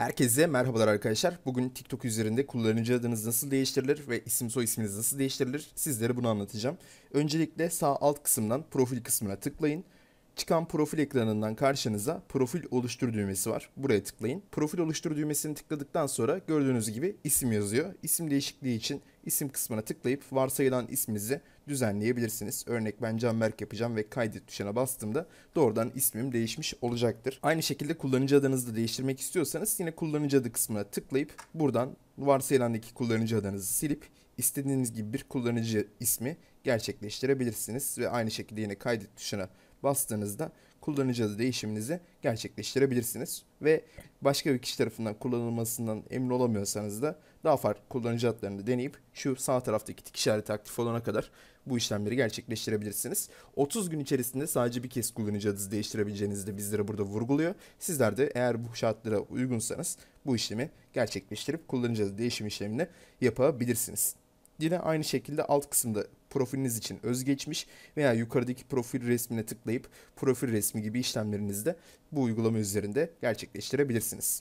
Herkese merhabalar arkadaşlar. Bugün TikTok üzerinde kullanıcı adınız nasıl değiştirilir ve isim soy isminiz nasıl değiştirilir sizlere bunu anlatacağım. Öncelikle sağ alt kısımdan profil kısmına tıklayın çıkan profil ekranından karşınıza profil oluştur düğmesi var. Buraya tıklayın. Profil oluştur düğmesini tıkladıktan sonra gördüğünüz gibi isim yazıyor. İsim değişikliği için isim kısmına tıklayıp varsayılan isminizi düzenleyebilirsiniz. Örnek ben Canberk yapacağım ve kaydet tuşuna bastığımda doğrudan ismim değişmiş olacaktır. Aynı şekilde kullanıcı adınızı da değiştirmek istiyorsanız yine kullanıcı adı kısmına tıklayıp buradan varsayılandaki kullanıcı adınızı silip istediğiniz gibi bir kullanıcı ismi gerçekleştirebilirsiniz ve aynı şekilde yine kaydet tuşuna bastığınızda kullanıcı adı değişiminizi gerçekleştirebilirsiniz. Ve başka bir kişi tarafından kullanılmasından emin olamıyorsanız da daha farklı kullanıcı adlarını deneyip şu sağ taraftaki tik işareti aktif olana kadar bu işlemleri gerçekleştirebilirsiniz. 30 gün içerisinde sadece bir kez kullanıcı adınızı değiştirebileceğinizi de bizlere burada vurguluyor. Sizler de eğer bu şartlara uygunsanız bu işlemi gerçekleştirip kullanıcı adı değişim işlemini yapabilirsiniz. Yine aynı şekilde alt kısımda profiliniz için özgeçmiş veya yukarıdaki profil resmine tıklayıp profil resmi gibi işlemlerinizi de bu uygulama üzerinde gerçekleştirebilirsiniz.